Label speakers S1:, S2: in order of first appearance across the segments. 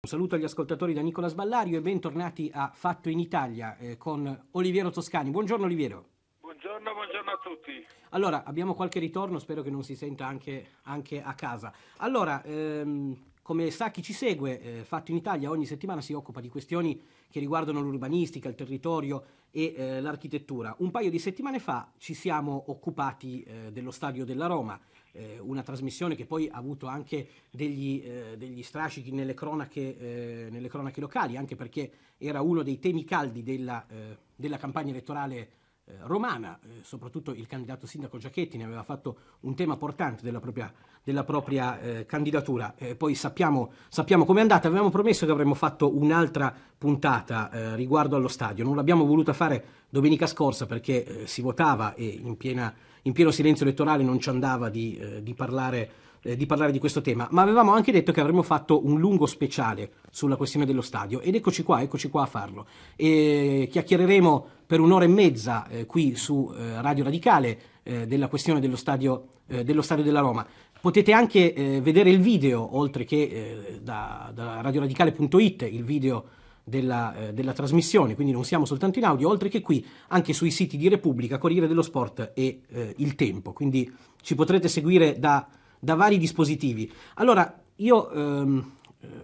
S1: Un saluto agli ascoltatori da Nicola Sballario e bentornati a Fatto in Italia eh, con Oliviero Toscani. Buongiorno Oliviero. Buongiorno, buongiorno, a tutti. Allora, abbiamo qualche ritorno, spero che non si senta anche, anche a casa. Allora, ehm, come sa chi ci segue, eh, Fatto in Italia ogni settimana si occupa di questioni che riguardano l'urbanistica, il territorio e eh, l'architettura. Un paio di settimane fa ci siamo occupati eh, dello stadio della Roma eh, una trasmissione che poi ha avuto anche degli, eh, degli strascichi nelle cronache, eh, nelle cronache, locali, anche perché era uno dei temi caldi della, eh, della campagna elettorale eh, romana, eh, soprattutto il candidato sindaco Giachetti ne aveva fatto un tema portante della propria, della propria eh, candidatura, eh, poi sappiamo, sappiamo com'è andata, avevamo promesso che avremmo fatto un'altra puntata eh, riguardo allo stadio, non l'abbiamo voluta fare domenica scorsa perché eh, si votava e in, piena, in, pieno silenzio elettorale non ci andava di, di parlare eh, di parlare di questo tema, ma avevamo anche detto che avremmo fatto un lungo speciale sulla questione dello stadio ed eccoci qua, eccoci qua a farlo. E chiacchiereremo per un'ora e mezza eh, qui su eh, Radio Radicale eh, della questione dello stadio, eh, dello stadio della Roma. Potete anche vedere il video, oltre che da, da radioradicale.it, il video della, eh, della, trasmissione, quindi non siamo soltanto in audio, oltre che qui anche sui siti di Repubblica, Corriere dello Sport e eh, Il Tempo. Quindi ci potrete seguire da da vari dispositivi. Allora, io, ehm,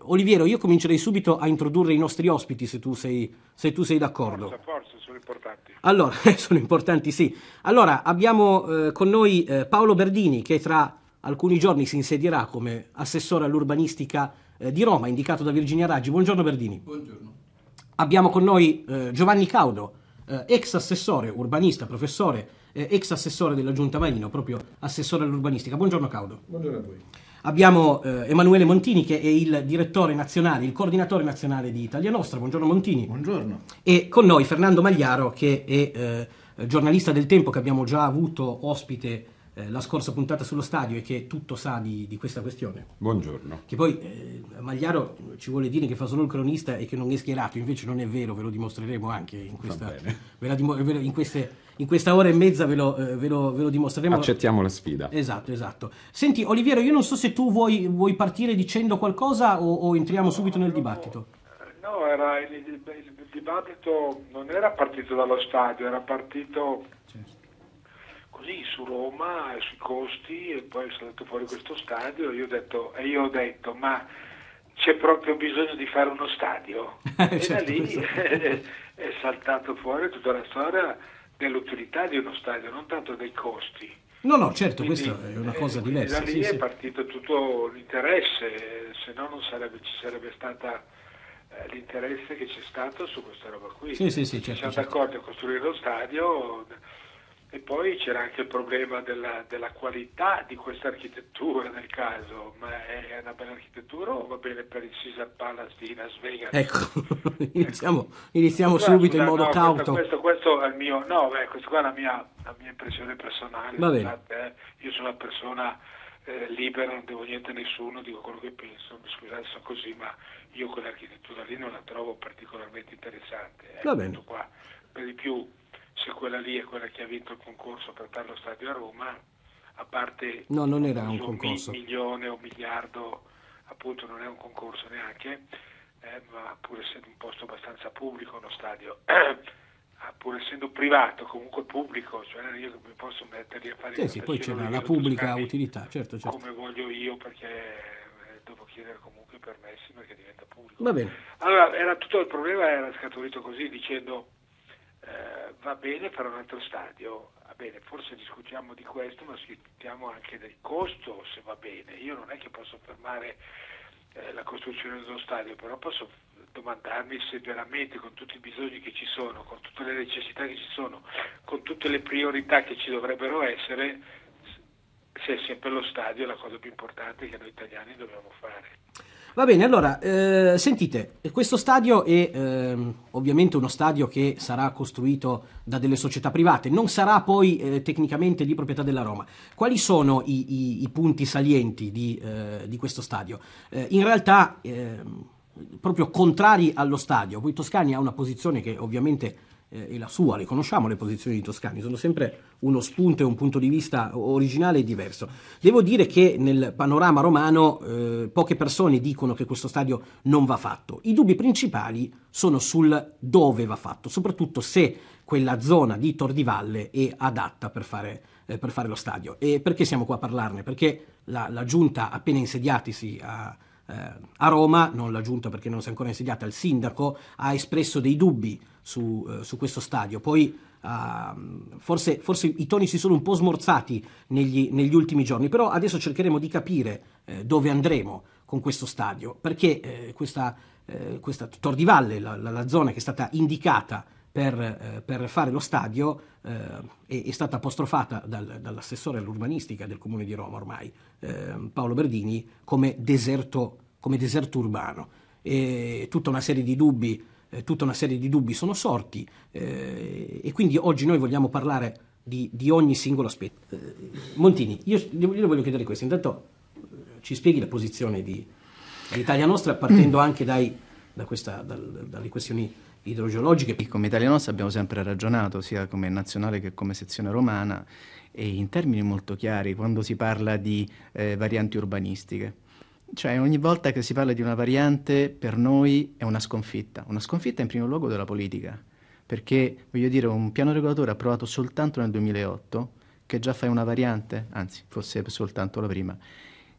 S1: Oliviero, io comincerei subito a introdurre i nostri ospiti, se tu sei, se tu sei d'accordo. Forza, forza, sono importanti. Allora, sono importanti, sì. Allora, abbiamo eh, con noi eh, Paolo Berdini, che tra alcuni giorni si insedierà come assessore all'urbanistica eh, di Roma, indicato da Virginia Raggi. Buongiorno Berdini. Buongiorno. Abbiamo con noi eh, Giovanni Caudo, eh, ex assessore, urbanista, professore eh, ex assessore della Giunta Marino, proprio assessore all'urbanistica. Buongiorno Caudo. Buongiorno a voi. Abbiamo eh, Emanuele Montini che è il direttore nazionale, il coordinatore nazionale di Italia Nostra. Buongiorno Montini. Buongiorno. E con noi Fernando Magliaro che è eh, giornalista del tempo che abbiamo già avuto ospite eh, la scorsa puntata sullo stadio e che tutto sa di, di questa questione. Buongiorno. Che poi eh, Magliaro ci vuole dire che fa solo il cronista e che non è schierato, invece non è vero, ve lo dimostreremo anche in, questa, ve la, in queste in questa ora e mezza ve lo, eh, ve lo, ve lo dimostreremo. Accettiamo la sfida. Esatto, esatto. Senti Oliviero, io non so se tu vuoi, vuoi partire dicendo qualcosa o, o entriamo no, subito nel no, dibattito.
S2: No, era, il, il, il, dibattito non era partito dallo stadio, era partito certo. così su Roma e sui costi e poi sono andato fuori questo stadio e io ho detto, io ho detto ma c'è proprio bisogno di fare uno stadio. e da certo, lì certo. è saltato fuori tutta la storia dell'utilità di uno stadio, non tanto dei costi.
S1: No, no, certo, quindi, questa è una cosa eh, diversa. Da lì sì, è sì.
S2: partito tutto l'interesse, se no non sarebbe, ci sarebbe stata eh, l'interesse che c'è stato su questa roba qui. Sì, sì, sì, certo, siamo certo. d'accordo a costruire lo stadio e poi c'era anche il problema della, della qualità di questa architettura nel caso, ma è una bella architettura o va bene per il Caesar Palace di Las Vegas? Ecco, iniziamo, ecco. iniziamo guarda, subito in modo no, cauto. Questo, questo, è il mio, no, beh, questa qua è la mia, la mia impressione personale. Pensate, eh, io sono una persona eh, libera, non devo niente a nessuno, dico quello che penso, mi scusate sono così, ma io quell'architettura lì non la trovo particolarmente interessante. Eh, Va bene. Qua. Per di più se quella lì è quella che ha vinto il concorso per fare lo stadio a Roma, a parte no, non era un, concorso. milione o un miliardo, appunto non è un concorso neanche, eh, ma pur essendo un posto abbastanza pubblico uno stadio, ah, pur essendo privato comunque pubblico, cioè io mi posso mettere a fare... Sì, sì, poi c'è la pubblica utilità, certo, certo. Come voglio io perché eh, devo chiedere comunque i permessi perché diventa pubblico. Va bene. Allora, era tutto il problema era scaturito così, dicendo va bene per un altro stadio, va bene, forse discutiamo di questo, ma discutiamo anche del costo se va bene. Io non è che posso fermare eh, la costruzione di uno stadio, però posso domandarmi se veramente con tutti i bisogni che ci sono, con tutte le necessità che ci sono, con tutte le priorità che ci dovrebbero essere, se è sempre lo stadio la cosa più importante che noi italiani dobbiamo fare.
S1: Va bene, allora, eh, sentite, questo stadio è eh, ovviamente uno stadio che sarà costruito da delle società private, non sarà poi eh, tecnicamente di proprietà della Roma. Quali sono i, i, i punti salienti di, eh, di questo stadio? Eh, in realtà, ehm, proprio contrari allo stadio, poi Toscani ha una posizione che ovviamente eh, e la sua, le conosciamo le posizioni di Toscani, sono sempre uno spunto e un punto di vista originale e diverso. Devo dire che nel panorama romano eh, poche persone dicono che questo stadio non va fatto. I dubbi principali sono sul dove va fatto, soprattutto se quella zona di Tordivalle è adatta per fare, eh, per fare lo stadio. E perché siamo qua a parlarne? Perché la, la giunta appena insediatisi a... Eh, a Roma, non la giunta perché non si è ancora insediata, il sindaco ha espresso dei dubbi su, eh, su questo stadio. Poi Uh, forse, forse, i toni si sono un po' smorzati negli, negli ultimi giorni, però adesso cercheremo di capire eh, dove andremo con questo stadio, perché eh, questa, eh, questa, Tordivalle, la, la, la, zona che è stata indicata per, eh, per fare lo stadio, eh, è, è, stata apostrofata dal, dall'assessore all'urbanistica del Comune di Roma ormai, ehm, Paolo Berdini, come deserto, come deserto urbano. E tutta una serie di dubbi eh, tutta una serie di dubbi sono sorti eh, e quindi oggi noi vogliamo parlare di, di ogni singolo aspetto. Eh, Montini, io le voglio chiedere questo, intanto eh, ci spieghi la posizione di, dell'Italia nostra partendo anche dai,
S3: da questa, da, dalle questioni idrogeologiche. Come Italia Nostra abbiamo sempre ragionato, sia come nazionale che come sezione romana, e in termini molto chiari quando si parla di eh, varianti urbanistiche. Cioè ogni volta che si parla di una variante per noi è una sconfitta, una sconfitta in primo luogo della politica, perché voglio dire un piano regolatore approvato soltanto nel 2008 che già fa una variante, anzi forse soltanto la prima,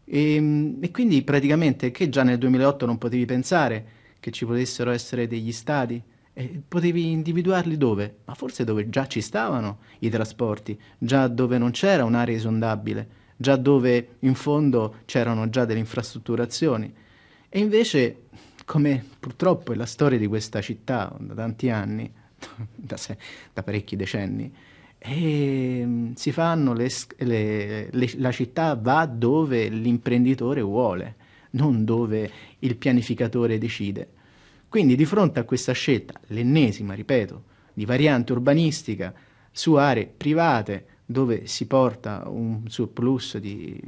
S3: e, ehm, e quindi praticamente che già nel 2008 non potevi pensare che ci potessero essere degli stadi, e potevi individuarli dove? Ma forse dove già ci stavano i trasporti, già dove non c'era un'area esondabile già dove in fondo c'erano già delle infrastrutturazioni. E invece, come purtroppo è la storia di questa città da tanti anni, da, se, da parecchi decenni, e ehm, si fanno le, le, le, la città va dove l'imprenditore vuole, non dove il pianificatore decide. Quindi di fronte a questa scelta, l'ennesima, ripeto, di variante urbanistica su aree private, dove si porta un surplus di,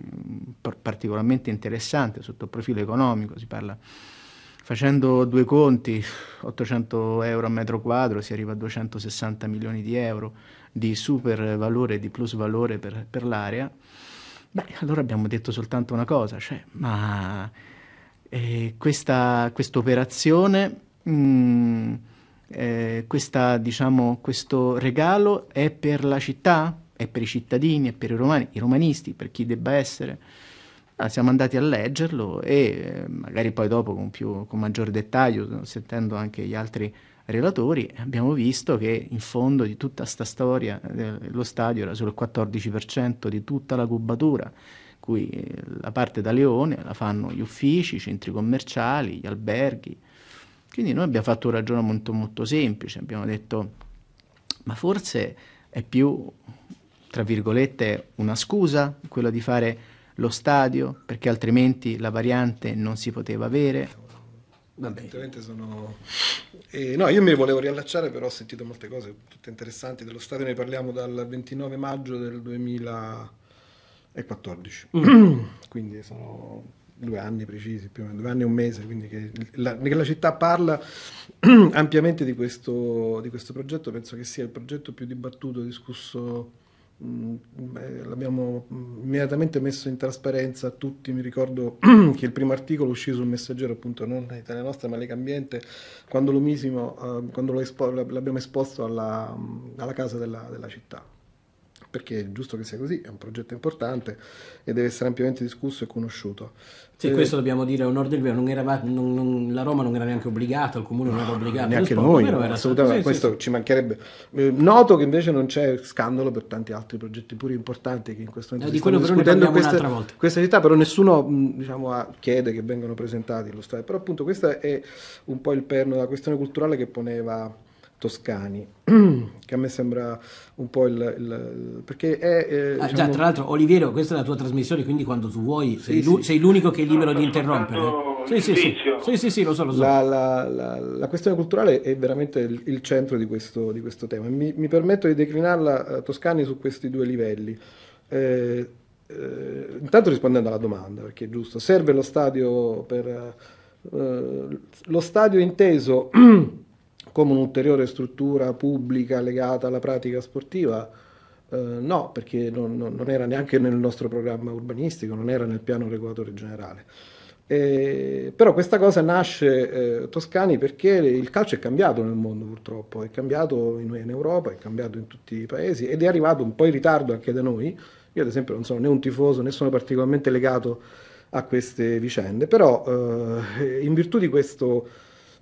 S3: particolarmente interessante sotto il profilo economico, si parla facendo due conti, 800 euro a metro quadro si arriva a 260 milioni di euro di super valore, di plus valore per, per l'area, beh allora abbiamo detto soltanto una cosa, cioè ma eh, questa operazione... Mm, eh, diciamo, questo regalo è per la città? è per i cittadini, e per i romani, i romanisti, per chi debba essere. Ah, siamo andati a leggerlo e eh, magari poi dopo con, più, con maggior dettaglio, sentendo anche gli altri relatori, abbiamo visto che in fondo di tutta questa storia eh, lo stadio era solo il 14% di tutta la cubatura, cui eh, la parte da leone la fanno gli uffici, i centri commerciali, gli alberghi. Quindi noi abbiamo fatto un ragionamento molto semplice, abbiamo detto ma forse è più tra virgolette, una scusa, quella di fare lo stadio, perché altrimenti la variante non si poteva avere.
S4: Evidentemente Sono... Eh, no, io mi volevo riallacciare, però ho sentito molte cose tutte interessanti. Dello stadio ne parliamo dal 29 maggio del 2014, mm. quindi sono due anni precisi, più o meno, due anni e un mese, quindi che la, che la città parla ampiamente di questo, di questo progetto, penso che sia il progetto più dibattuto, discusso Mm, eh, l'abbiamo mm, immediatamente messo in trasparenza a tutti. Mi ricordo che il primo articolo uscì sul messaggero, appunto, non Italia Nostra, ma Legambiente, quando lo misimo, eh, quando l'abbiamo esposto alla, mm, alla casa della, della città perché è giusto che sia così, è un progetto importante e deve essere
S1: ampiamente discusso e conosciuto. Sì, eh, questo dobbiamo dire a onore del vero, non era, non, non, la Roma non era neanche obbligata, il comune non era obbligato. Neanche sport, noi, no, assolutamente, sì, questo
S4: sì, ci mancherebbe. Eh, noto che invece non c'è scandalo per tanti altri progetti pure importanti che in questo momento no, eh, stanno discutendo queste, queste città, però nessuno diciamo, chiede che vengano presentati, illustrati. Però appunto questo è un po' il perno della questione culturale che poneva toscani, mm. che a me sembra
S1: un po' il... il perché è... Eh, ah, diciamo... già, tra l'altro, Oliviero, questa è la tua trasmissione, quindi quando tu vuoi, sì, sei, sì. sei, l'unico che è libero di interrompere. Sì sì, sì sì, sì, sì, lo so, lo so. La,
S4: la, la, la questione culturale è veramente il, il centro di questo, di questo tema. Mi, mi, permetto di declinarla, eh, Toscani, su questi due livelli. Eh, eh, intanto rispondendo alla domanda, perché è giusto, serve lo stadio per... Eh, eh, lo stadio inteso... come un'ulteriore struttura pubblica legata alla pratica sportiva, eh, no, perché non, non, era neanche nel nostro programma urbanistico, non era nel piano regolatore generale. Eh, però questa cosa nasce eh, Toscani perché il calcio è cambiato nel mondo purtroppo, è cambiato in, in Europa, è cambiato in tutti i paesi ed è arrivato un po' in ritardo anche da noi. Io ad esempio non sono né un tifoso né sono particolarmente legato a queste vicende, però eh, in virtù di questo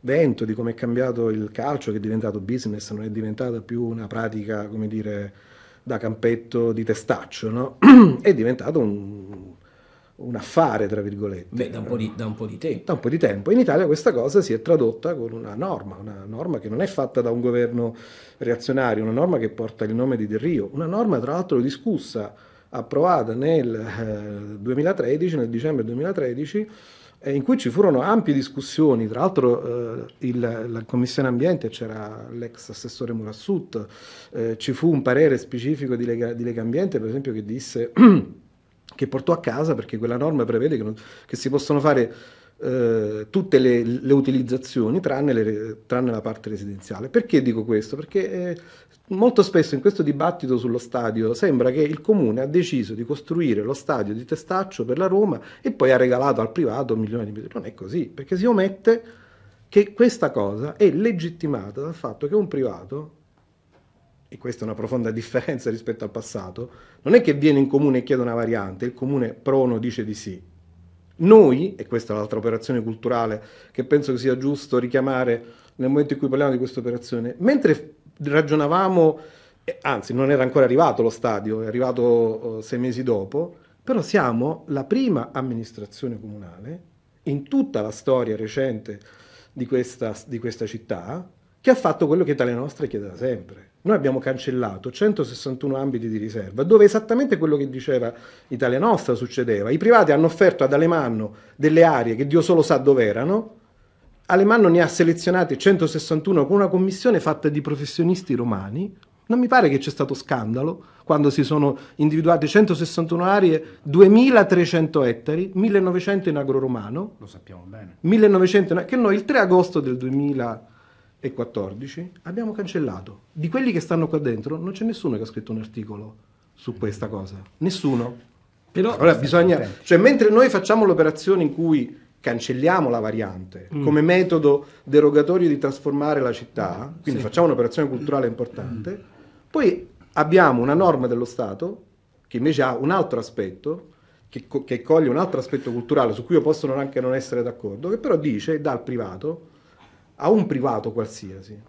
S4: vento di come è cambiato il calcio, che è diventato business, non è diventata più una pratica, come dire, da campetto di testaccio, no? è diventato un, un, affare, tra virgolette. Beh, da un, po di, da un, po di, tempo. Da un po' di tempo. In Italia questa cosa si è tradotta con una norma, una norma che non è fatta da un governo reazionario, una norma che porta il nome di Del Rio, una norma tra l'altro discussa, approvata nel eh, 2013, nel dicembre 2013, in cui ci furono ampie discussioni, tra l'altro eh, il, la Commissione Ambiente c'era l'ex assessore Murassut, eh, ci fu un parere specifico di Lega, di Lega Ambiente per esempio che disse che portò a casa perché quella norma prevede che, non, che si possono fare eh, tutte le, le utilizzazioni tranne, le, tranne, la parte residenziale. Perché dico questo? Perché eh, molto spesso in questo dibattito sullo stadio sembra che il comune ha deciso di costruire lo stadio di Testaccio per la Roma e poi ha regalato al privato milioni di milioni. Non è così, perché si omette che questa cosa è legittimata dal fatto che un privato e questa è una profonda differenza rispetto al passato, non è che viene in comune e chiede una variante, il comune prono dice di sì, noi, e questa è l'altra operazione culturale che penso sia giusto richiamare nel momento in cui parliamo di questa operazione, mentre ragionavamo, eh, anzi non era ancora arrivato lo stadio, è arrivato oh, sei mesi dopo, però siamo la prima amministrazione comunale in tutta la storia recente di questa, di questa città che ha fatto quello che Italia Nostra chiede da sempre, noi abbiamo cancellato 161 ambiti di riserva, dove esattamente quello che diceva Italia Nostra succedeva. I privati hanno offerto ad Alemanno delle aree che Dio solo sa dove erano. Alemanno ne ha selezionate 161 con una commissione fatta di professionisti romani. Non mi pare che c'è stato scandalo quando si sono individuate 161 aree, 2300 ettari, 1900 in agro romano. Lo sappiamo bene. 1900, che noi il 3 agosto del 2000 e 14 abbiamo cancellato. Di quelli che stanno qua dentro non c'è nessuno che ha scritto un articolo su questa cosa. Nessuno. Però allora bisogna... Cioè, mentre noi facciamo l'operazione in cui cancelliamo la variante mm. come metodo derogatorio di trasformare la città, quindi sì. facciamo un'operazione culturale importante, mm. poi abbiamo una norma dello Stato che invece ha un altro aspetto, che, co- che coglie un altro aspetto culturale su cui io posso non anche non essere d'accordo, che però dice, dal privato, a un privato qualsiasi,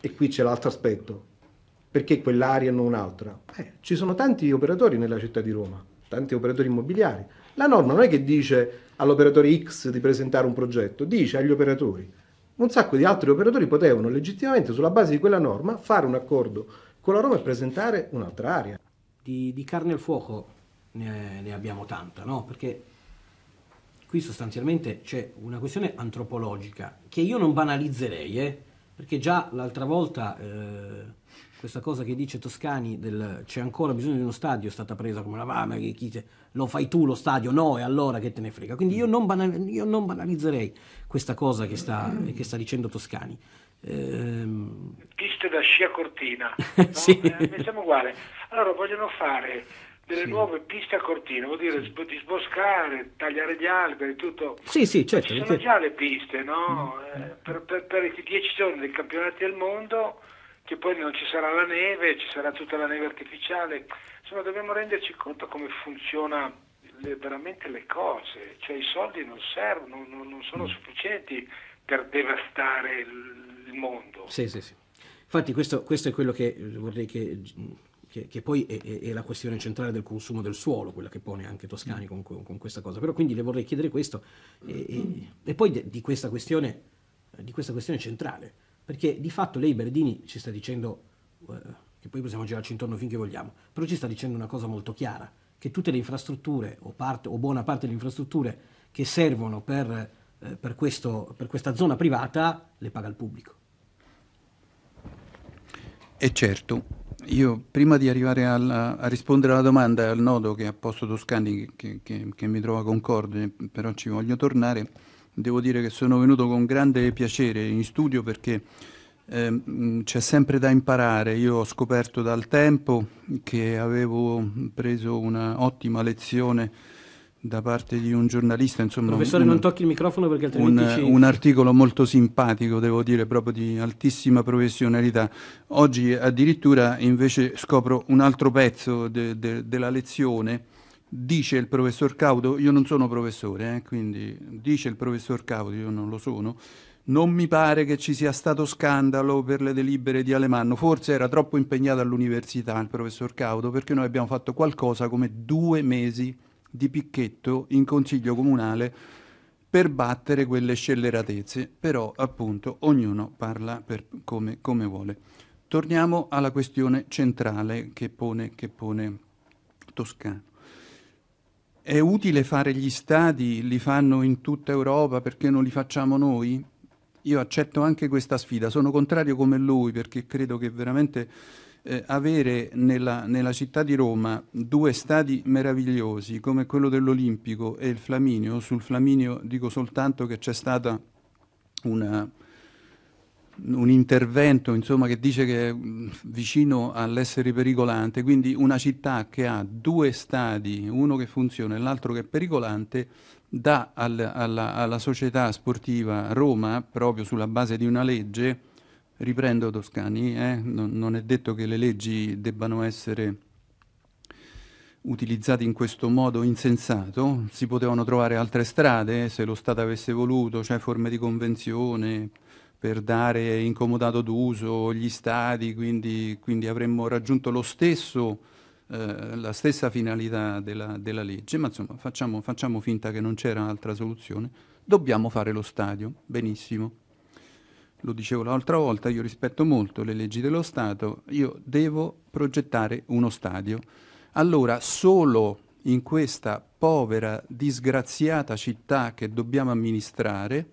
S4: e qui c'è l'altro aspetto, perché quell'area e non un'altra? Eh, ci sono tanti operatori nella città di Roma, tanti operatori immobiliari. La norma non è che dice all'operatore X di presentare un progetto, dice agli operatori. Un sacco di altri operatori potevano legittimamente, sulla base di quella norma, fare un accordo con la Roma e
S1: presentare un'altra area. Di, di carne al fuoco ne, ne abbiamo tanta, no? Perché qui sostanzialmente c'è una questione antropologica che io non banalizzerei, eh, perché già l'altra volta eh, questa cosa che dice Toscani del c'è ancora bisogno di uno stadio è stata presa come una ah, ma chi te, lo fai tu lo stadio, no, e allora che te ne frega. Quindi io non, banal, io non banalizzerei questa cosa che sta, che sta dicendo Toscani. Ehm...
S2: Piste da scia cortina, no? sì. eh, siamo uguali. Allora vogliono fare delle sì. nuove piste a cortina, vuol dire sì. disboscare, tagliare gli alberi, tutto. Sì, sì, certo. Ci sono certo. già le piste, no? Mm. Eh, per, per, per, i dieci giorni dei campionati del mondo, che poi non ci sarà la neve, ci sarà tutta la neve artificiale. Insomma, dobbiamo renderci conto come funziona le, veramente le cose, cioè i soldi non servono, non, non sono mm. sufficienti per devastare il, il mondo.
S1: Sì, sì, sì. Infatti questo, questo è quello che eh, vorrei che mm, che, che poi è, è, è, la questione centrale del consumo del suolo, quella che pone anche Toscani mm. con, con questa cosa. Però quindi le vorrei chiedere questo e, e, e poi de, di, questa di questa questione centrale, perché di fatto lei Berdini ci sta dicendo, eh, che poi possiamo girarci intorno finché vogliamo, però ci sta dicendo una cosa molto chiara, che tutte le infrastrutture o, parte, o buona parte delle infrastrutture che servono per, eh, per, questo, per questa zona privata
S5: le paga il pubblico. E certo, io prima di arrivare alla, a rispondere alla domanda, al nodo che ha posto Toscani, che, che, che mi trova concorde, però ci voglio tornare, devo dire che sono venuto con grande piacere in studio perché eh, c'è sempre da imparare. Io ho scoperto dal tempo che avevo preso un'ottima ottima lezione da parte di un giornalista, insomma... Professore, un, non tocchi il microfono perché altrimenti un, ci... un articolo molto simpatico, devo dire, proprio di altissima professionalità. Oggi addirittura invece scopro un altro pezzo de, de, della lezione. Dice il professor Caudo, io non sono professore, eh, quindi dice il professor Caudo, io non lo sono, non mi pare che ci sia stato scandalo per le delibere di Alemanno, forse era troppo impegnato all'università il professor Caudo perché noi abbiamo fatto qualcosa come due mesi di picchetto in consiglio comunale per battere quelle scelleratezze, però appunto ognuno parla come, come, vuole. Torniamo alla questione centrale che pone, che pone Toscano. È utile fare gli stadi, li fanno in tutta Europa perché non li facciamo noi? Io accetto anche questa sfida, sono contrario come lui perché credo che veramente eh, avere nella, nella, città di Roma due stadi meravigliosi come quello dell'Olimpico e il Flaminio. Sul Flaminio dico soltanto che c'è stato un intervento insomma, che dice che è mm, vicino all'essere pericolante, quindi una città che ha due stadi, uno che funziona e l'altro che è pericolante, dà al, alla, alla società sportiva Roma, proprio sulla base di una legge, riprendo Toscani, eh? non, non è detto che le leggi debbano essere utilizzate in questo modo insensato, si potevano trovare altre strade eh, se lo Stato avesse voluto, cioè forme di convenzione per dare incomodato d'uso gli Stati, quindi, quindi avremmo raggiunto stesso, eh, la stessa finalità della, della legge, ma insomma facciamo, facciamo finta che non c'era altra soluzione. Dobbiamo fare lo stadio, benissimo lo dicevo l'altra volta, io rispetto molto le leggi dello Stato, io devo progettare uno stadio. Allora, solo in questa povera, disgraziata città che dobbiamo amministrare,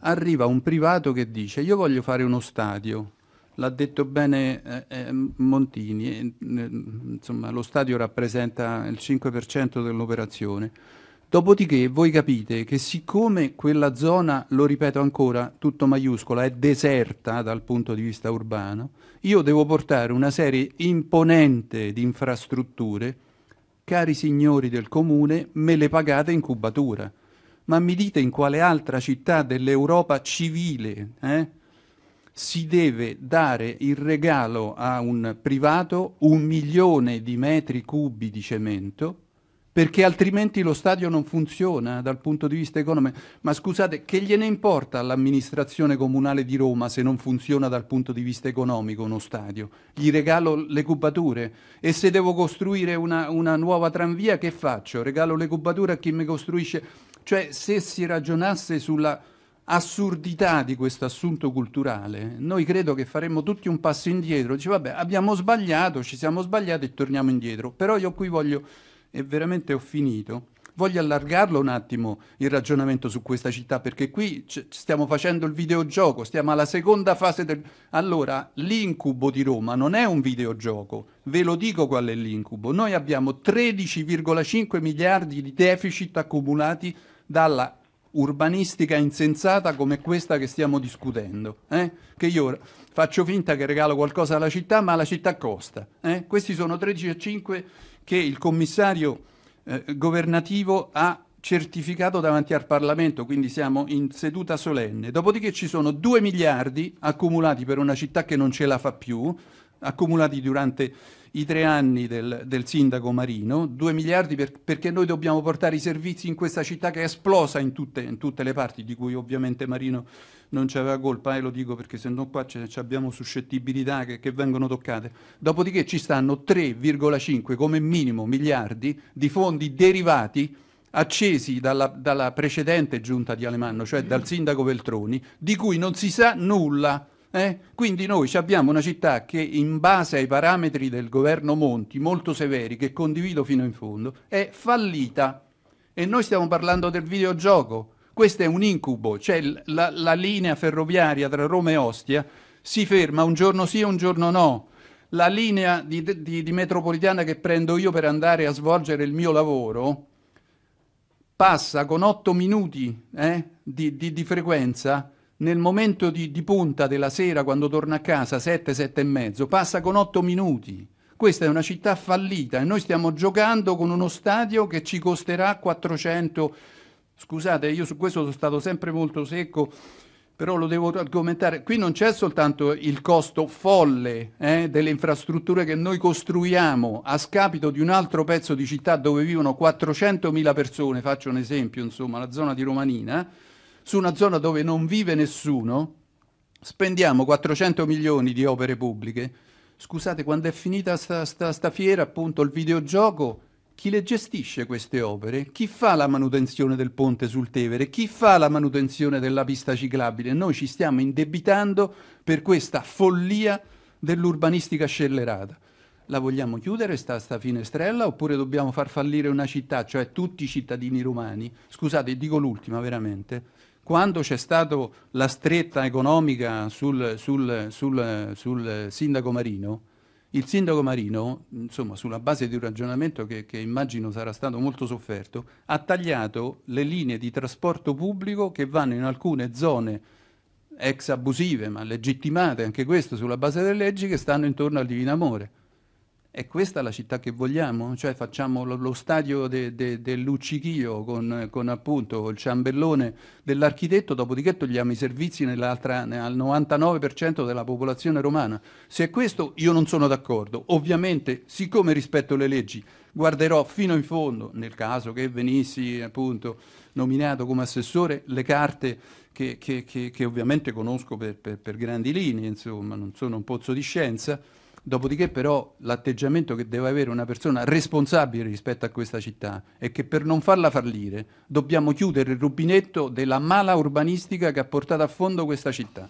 S5: arriva un privato che dice io voglio fare uno stadio, l'ha detto bene eh, eh Montini, eh, insomma lo stadio rappresenta il 5% dell'operazione Dopodiché voi capite che siccome quella zona, lo ripeto ancora, tutto maiuscola, è deserta dal punto di vista urbano, io devo portare una serie imponente di infrastrutture, cari signori del comune, me le pagate in cubatura. Ma mi dite in quale altra città dell'Europa civile eh, si deve dare il regalo a un privato un milione di metri cubi di cemento perché altrimenti lo stadio non funziona dal punto di vista economico. Ma scusate, che gliene importa all'amministrazione comunale di Roma se non funziona dal punto di vista economico uno stadio? Gli regalo le cubature e se devo costruire una, una nuova tranvia che faccio? Regalo le cubature a chi mi costruisce? Cioè, se si ragionasse sulla assurdità di questo assunto culturale, noi credo che faremmo tutti un passo indietro, dice vabbè abbiamo sbagliato, ci siamo sbagliati e torniamo indietro, però io qui voglio e veramente ho finito. Voglio allargarlo un attimo il ragionamento su questa città, perché qui c- stiamo facendo il videogioco, stiamo alla seconda fase del... Allora, l'incubo di Roma non è un videogioco, ve lo dico qual è l'incubo. Noi abbiamo 13,5 miliardi di deficit accumulati dalla urbanistica insensata come questa che stiamo discutendo, eh? che io faccio finta che regalo qualcosa alla città, ma la città costa. Eh? Questi sono 13,5 che il commissario eh, governativo ha certificato davanti al Parlamento, quindi siamo in seduta solenne. Dopodiché ci sono 2 miliardi accumulati per una città che non ce la fa più, accumulati durante i tre anni del, del sindaco Marino, 2 miliardi per, perché noi dobbiamo portare i servizi in questa città che è esplosa in tutte, in tutte le parti, di cui ovviamente Marino non c'aveva colpa, e eh, lo dico perché se no qua abbiamo suscettibilità che, che vengono toccate. Dopodiché ci stanno 3,5 come minimo miliardi di fondi derivati accesi dalla, dalla, precedente giunta di Alemanno, cioè dal sindaco Veltroni, di cui non si sa nulla. Eh? Quindi noi abbiamo una città che in base ai parametri del governo Monti, molto severi, che condivido fino in fondo, è fallita. E noi stiamo parlando del videogioco, questo è un incubo, cioè la, la linea ferroviaria tra Roma e Ostia si ferma un giorno sì e un giorno no. La linea di, di, di metropolitana che prendo io per andare a svolgere il mio lavoro passa con 8 minuti eh, di, di, frequenza nel momento di, punta della sera quando torna a casa, 7, 7 e mezzo, passa con 8 minuti. Questa è una città fallita e noi stiamo giocando con uno stadio che ci costerà 400 Scusate, io su questo sono stato sempre molto secco, però lo devo argomentare. Qui non c'è soltanto il costo folle eh, delle infrastrutture che noi costruiamo a scapito di un altro pezzo di città dove vivono 400.000 persone, faccio un esempio, insomma, la zona di Romanina, su una zona dove non vive nessuno, spendiamo 400 milioni di opere pubbliche. Scusate, quando è finita sta, sta, sta fiera, appunto, il videogioco chi le gestisce queste opere, chi fa la manutenzione del ponte sul Tevere, chi fa la manutenzione della pista ciclabile. Noi ci stiamo indebitando per questa follia dell'urbanistica scellerata. La vogliamo chiudere sta, sta finestrella oppure dobbiamo far fallire una città, cioè tutti i cittadini romani? Scusate, dico l'ultima veramente. Quando c'è stata la stretta economica sul, sul, sul, sul sindaco Marino, il sindaco Marino, insomma, sulla base di un ragionamento che, che, immagino sarà stato molto sofferto, ha tagliato le linee di trasporto pubblico che vanno in alcune zone ex abusive, ma legittimate anche questo sulla base delle leggi, che stanno intorno al Divino Amore. È questa la città che vogliamo? Cioè facciamo lo, lo stadio del de, de Luccichio con, con, appunto il ciambellone dell'architetto, dopodiché togliamo i servizi nell'altra, al 99% della popolazione romana. Se è questo io non sono d'accordo. Ovviamente, siccome rispetto le leggi, guarderò fino in fondo, nel caso che venissi appunto nominato come assessore, le carte che, che, che, che ovviamente conosco per, per, per grandi linee, insomma, non sono un pozzo di scienza Dopodiché però l'atteggiamento che deve avere una persona responsabile rispetto a questa città è che per non farla fallire dobbiamo chiudere il rubinetto della mala urbanistica che ha portato a fondo questa città.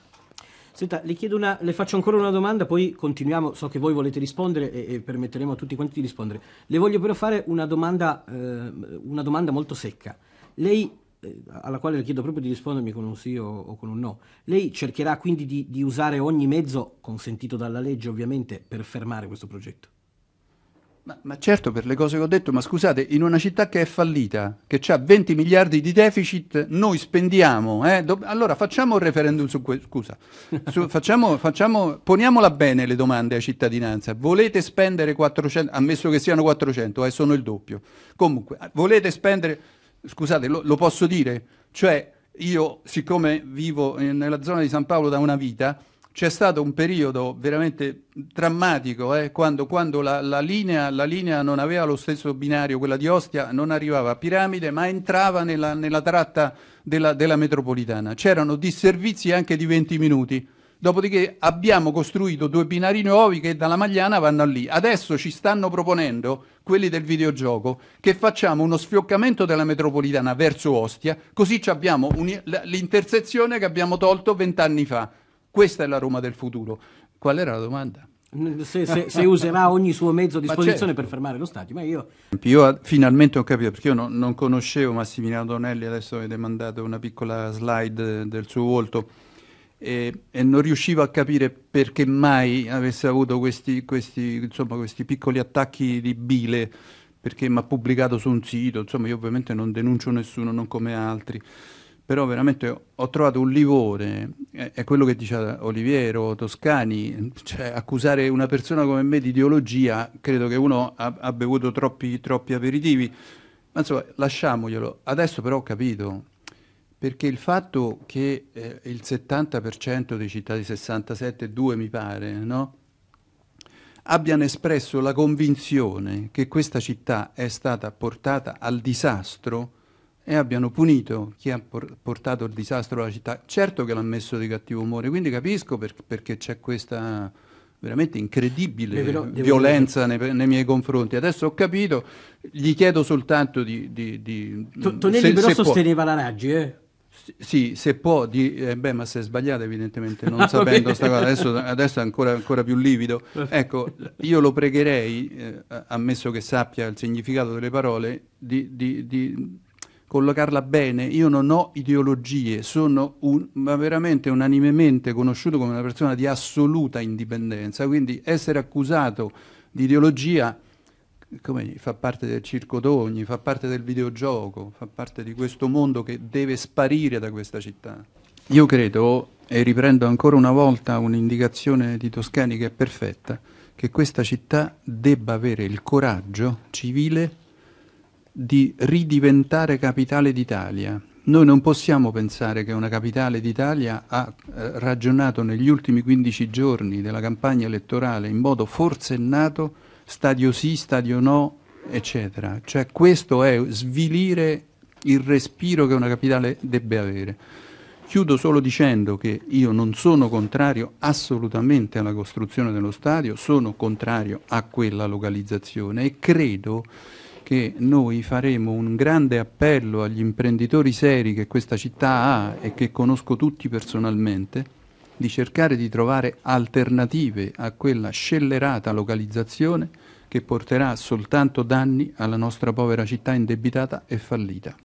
S5: Senta, le, una, le, faccio ancora una domanda, poi continuiamo, so che voi volete rispondere e,
S1: e permetteremo a tutti quanti di rispondere. Le voglio però fare una domanda, eh, una domanda molto secca. Lei eh, alla quale le chiedo proprio di rispondermi con un sì o, o con un no. Lei cercherà quindi di, di, usare ogni mezzo, consentito dalla legge ovviamente, per fermare questo progetto?
S5: Ma, ma, certo, per le cose che ho detto, ma scusate, in una città che è fallita, che ha 20 miliardi di deficit, noi spendiamo. Eh? Do, allora facciamo un referendum su questo. Scusa, su, facciamo, facciamo, poniamola bene le domande a cittadinanza. Volete spendere 400, ammesso che siano 400, eh, sono il doppio. Comunque, volete spendere scusate, lo, lo posso dire? Cioè, io siccome vivo nella zona di San Paolo da una vita, c'è stato un periodo veramente drammatico eh, quando, quando la, la, linea, la, linea, non aveva lo stesso binario, quella di Ostia non arrivava a Piramide ma entrava nella, nella tratta della, della metropolitana. C'erano disservizi anche di 20 minuti. Dopodiché abbiamo costruito due binari nuovi che dalla Magliana vanno lì. Adesso ci stanno proponendo quelli del videogioco che facciamo uno sfioccamento della metropolitana verso Ostia, così abbiamo l'intersezione che abbiamo tolto vent'anni fa. Questa è la Roma del futuro. Qual era la domanda? Mm, se, se, se, userà ogni suo mezzo a disposizione certo. per fermare lo stadio. Ma io... io finalmente ho capito, perché io no, non conoscevo Massimiliano Donelli, adesso avete mandato una piccola slide del suo volto e, e, non riuscivo a capire perché mai avesse avuto questi, questi, insomma, questi piccoli attacchi di bile, perché mi ha pubblicato su un sito, insomma io ovviamente non denuncio nessuno, non come altri, però veramente ho trovato un livore, è, è quello che diceva Oliviero, Toscani, cioè accusare una persona come me di ideologia, credo che uno ha, ha bevuto troppi, troppi aperitivi, ma insomma lasciamoglielo, adesso però ho capito, perché il fatto che eh, il 70% dei città cittadini 67,2 mi pare, no? abbiano espresso la convinzione che questa città è stata portata al disastro e abbiano punito chi ha portato il disastro alla città. Certo che l'ha messo di cattivo umore, quindi capisco per, perché c'è questa veramente incredibile però, violenza nei, nei, miei confronti. Adesso ho capito, gli chiedo soltanto di... di, di Tonelli se, però se sosteneva può. la Raggi, eh? Sì, se può, di... eh, beh, ma se è sbagliata evidentemente, non ah, sapendo questa cosa, adesso, adesso, è ancora, ancora, più livido. Ecco, io lo pregherei, eh, ammesso che sappia il significato delle parole, di, di, di collocarla bene. Io non ho ideologie, sono un, ma veramente unanimemente conosciuto come una persona di assoluta indipendenza, quindi essere accusato di ideologia come, fa parte del circo d'ogni, fa parte del videogioco, fa parte di questo mondo che deve sparire da questa città. Io credo, e riprendo ancora una volta un'indicazione di Toscani che è perfetta, che questa città debba avere il coraggio civile di ridiventare capitale d'Italia. Noi non possiamo pensare che una capitale d'Italia ha eh, ragionato negli ultimi 15 giorni della campagna elettorale in modo forsennato stadio sì, stadio no, eccetera. Cioè questo è svilire il respiro che una capitale debba avere. Chiudo solo dicendo che io non sono contrario assolutamente alla costruzione dello stadio, sono contrario a quella localizzazione e credo che noi faremo un grande appello agli imprenditori seri che questa città ha e che conosco tutti personalmente di cercare di trovare alternative a quella scellerata localizzazione che porterà soltanto danni alla nostra povera città indebitata e fallita.